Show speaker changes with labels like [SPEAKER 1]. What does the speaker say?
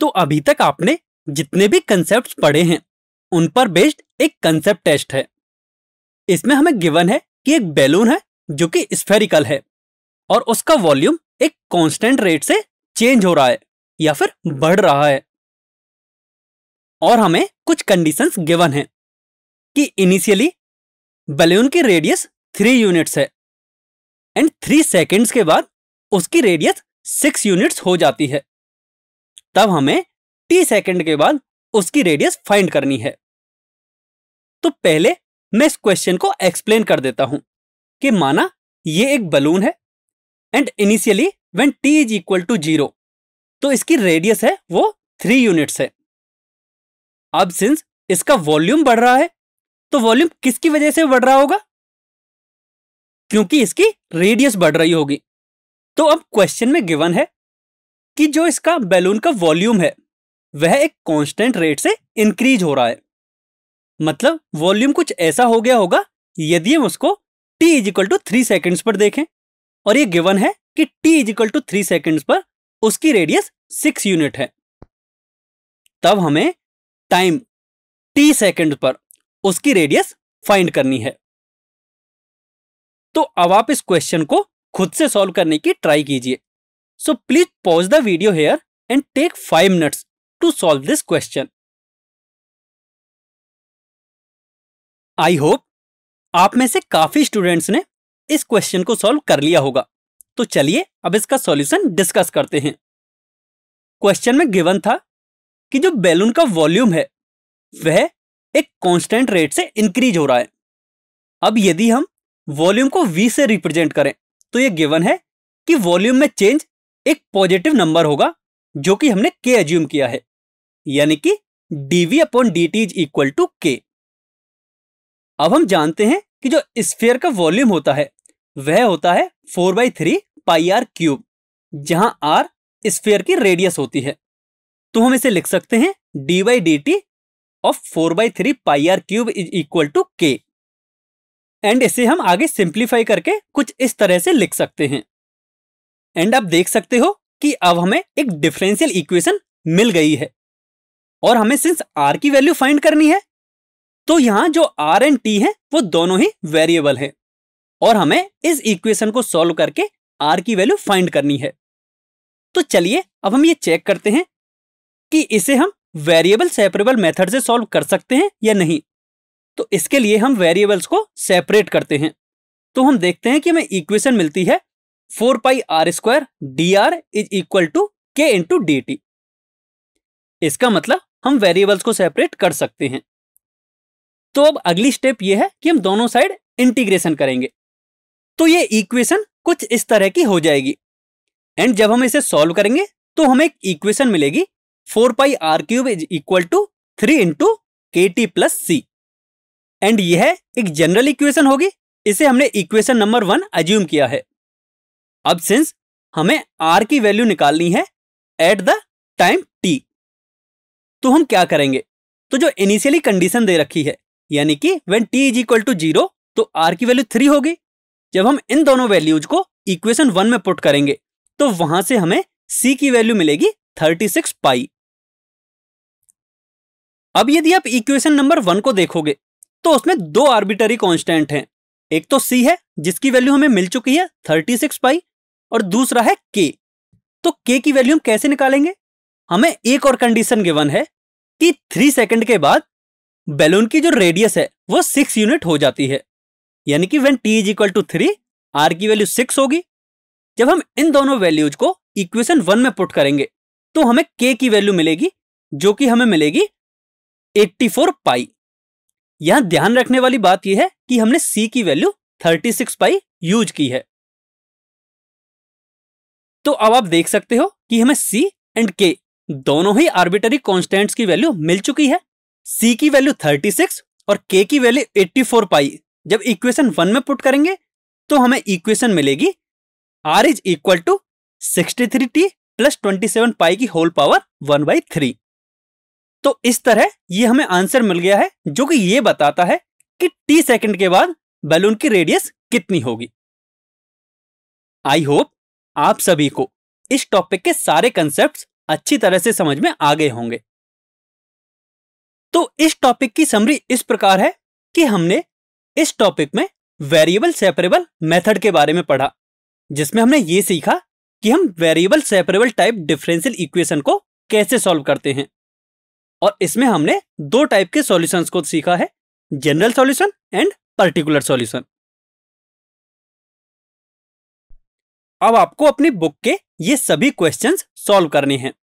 [SPEAKER 1] तो अभी तक आपने जितने भी कंसेप्ट पढ़े हैं उन पर बेस्ड एक कंसेप्ट टेस्ट है इसमें हमें गिवन है कि एक बैलून है जो कि स्फेरिकल है और उसका वॉल्यूम एक कांस्टेंट रेट से चेंज हो रहा है या फिर बढ़ रहा है और हमें कुछ कंडीशंस गिवन है कि इनिशियली बैलून की रेडियस थ्री यूनिट्स है एंड थ्री सेकेंड्स के बाद उसकी रेडियस सिक्स यूनिट्स हो जाती है तब हमें टी सेकेंड के बाद उसकी रेडियस फाइंड करनी है तो पहले मैं इस क्वेश्चन को एक्सप्लेन कर देता हूं कि माना ये एक बलून है and initially when T is equal to zero तो इसकी रेडियस है वो थ्री यूनिट्स है अब सिंस इसका वॉल्यूम बढ़ रहा है तो वॉल्यूम किसकी वजह से बढ़ रहा होगा क्योंकि इसकी रेडियस बढ़ रही होगी तो अब क्वेश्चन में गिवन है कि जो इसका बैलून का वॉल्यूम है वह एक कांस्टेंट रेट से इंक्रीज हो रहा है मतलब वॉल्यूम कुछ ऐसा हो गया होगा यदि हम उसको t is equal to three seconds पर देखें और ये गिवन है कि t is equal to three seconds पर उसकी रेडियस सिक्स यूनिट है तब हमें टाइम t सेकेंड पर उसकी रेडियस फाइंड करनी है तो अब आप इस क्वेश्चन को खुद से सॉल्व करने की ट्राई कीजिए So please pause the video here and take 5 minutes to solve this question. I hope आप में से काफी स्टूडेंट्स ने इस क्वेश्चन को सॉल्व कर लिया होगा तो चलिए अब इसका सॉल्यूशन डिस्कस करते हैं क्वेश्चन में गिवन था कि जो बैलून का वॉल्यूम है वह एक कांस्टेंट रेट से इंक्रीज हो रहा है अब यदि हम वॉल्यूम को v से रिप्रेजेंट करें तो यह गिवन है कि वॉल्यूम में चेंज एक पॉजिटिव नंबर होगा जो कि हमने के एज्यूम किया है यानी कि dv upon D T is equal to K अब हम जानते हैं कि जो स्फेयर का वॉल्यूम होता है वह होता है four by three pi are cube जहां आर स्फेयर की रेडियस होती है तो हम इसे लिख सकते हैं D by D T of four by three pi are cube is equal to K and इसे हम आगे सिंप्लीफाई करके कुछ इस तरह से लिख सकते हैं एंड आप देख सकते हो कि अब हमें एक डिफरेंशियल इक्वेशन मिल गई है और हमें सिंस आर की वैल्यू फाइंड करनी है तो यहां जो आर एंड टी है वो दोनों ही वेरिएबल है और हमें इस इक्वेशन को सॉल्व करके आर की वैल्यू फाइंड करनी है तो चलिए अब हम ये चेक करते हैं कि इसे हम वेरिएबल सेपरेबल मेथड से सॉल्व कर सकते हैं या नहीं तो इसके लिए हम वेरिएबल्स को सेपरेट करते हैं तो हम देखते हैं कि हमें इक्वेशन मिलती है four pi r square d r is equal to k into d t इसका मतलब हम वेरिएबल्स को सेपरेट कर सकते हैं तो अब अगली स्टेप यह है कि हम दोनों साइड इंटीग्रेशन करेंगे तो ये इक्वेशन कुछ इस तरह की हो जाएगी एंड जब हम इसे सॉल्व करेंगे तो हमें एक इक्वेशन मिलेगी four pi are cube is equal to three into k t plus c and यह एक जनरल इक्वेशन होगी इसे हमने इक्वेशन नंबर वन अज्यूम किया है अब सिंस हमें आर की वैल्यू निकालनी है एट द टाइम टी तो हम क्या करेंगे तो जो इनिशियली कंडीशन दे रखी है यानी कि when t is equal to zero तो आर की वैल्यू थ्री होगी जब हम इन दोनों वैल्यूज को इक्वेशन वन में पुट करेंगे तो वहां से हमें सी की वैल्यू मिलेगी थर्टी सिक्स पाई अब यदि आप इक्वेशन नंबर वन को देखोगे तो उसमें दो आर्बिटरी कॉन्स्टेंट हैं एक तो सी है जिसकी वैल्यू हमें मिल चुकी है थर्टी सिक्स पाई और दूसरा है के तो के की वैल्यू हम कैसे निकालेंगे हमें एक और कंडीशन गिवन है कि थ्री सेकंड के बाद बैलून की जो रेडियस है वो सिक्स यूनिट हो जाती है यानी कि when t is equal to three r की वैल्यू सिक्स होगी जब हम इन दोनों वैल्यूज को इक्वेशन वन में पुट करेंगे तो हमें के की वैल्यू मिलेगी जो कि हमें मिलेगी 84 पाई यहां ध्यान रखने वाली बात यह है कि हमने सी की वैल्यू 36 पाई यूज की है तो अब आप देख सकते हो कि हमें सी एंड के दोनों ही आर्बिटरी कॉन्स्टेंट की वैल्यू मिल चुकी है सी की वैल्यू थर्टी सिक्स और के की वैल्यू फोर पाई जब इक्वेशन वन में पुट करेंगे तो हमें इक्वेशन मिलेगी r is equal to sixty three t plus twenty seven pi की whole power one by three तो इस तरह ये हमें आंसर मिल गया है जो कि ये बताता है कि टी सेकंड के बाद बैलून की रेडियस कितनी होगी आई होप आप सभी को इस टॉपिक के सारे कंसेप्ट अच्छी तरह से समझ में आ गए होंगे तो इस टॉपिक की समरी इस प्रकार है कि हमने इस टॉपिक में वेरिएबल सेपरेबल मेथड के बारे में पढ़ा जिसमें हमने ये सीखा कि हम variable separable type differential equation को कैसे सॉल्व करते हैं और इसमें हमने दो टाइप के सॉल्यूशंस को सीखा है general solution and particular solution अब आपको अपनी बुक के ये सभी क्वेश्चंस सॉल्व करने हैं